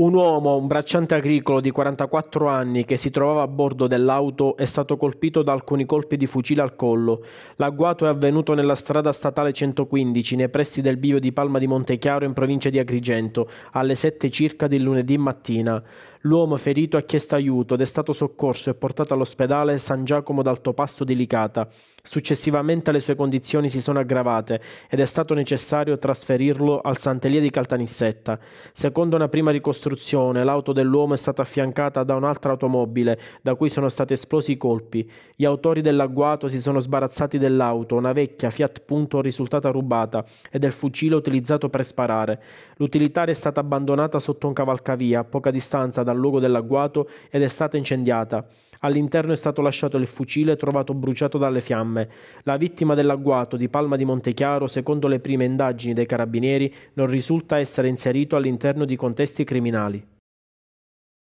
Un uomo, un bracciante agricolo di 44 anni che si trovava a bordo dell'auto è stato colpito da alcuni colpi di fucile al collo. L'agguato è avvenuto nella strada statale 115 nei pressi del bivio di Palma di Montechiaro in provincia di Agrigento alle 7 circa di lunedì mattina. L'uomo ferito ha chiesto aiuto ed è stato soccorso e portato all'ospedale San Giacomo d'Altopasto di Licata. Successivamente le sue condizioni si sono aggravate ed è stato necessario trasferirlo al Sant'Elia di Caltanissetta. Secondo una prima ricostruzione, l'auto dell'uomo è stata affiancata da un'altra automobile da cui sono stati esplosi i colpi. Gli autori dell'agguato si sono sbarazzati dell'auto, una vecchia Fiat Punto risultata rubata e del fucile utilizzato per sparare. L'utilitaria è stata abbandonata sotto un cavalcavia a poca distanza dal luogo dell'agguato ed è stata incendiata. All'interno è stato lasciato il fucile trovato bruciato dalle fiamme. La vittima dell'agguato di Palma di Montechiaro, secondo le prime indagini dei carabinieri, non risulta essere inserito all'interno di contesti criminali.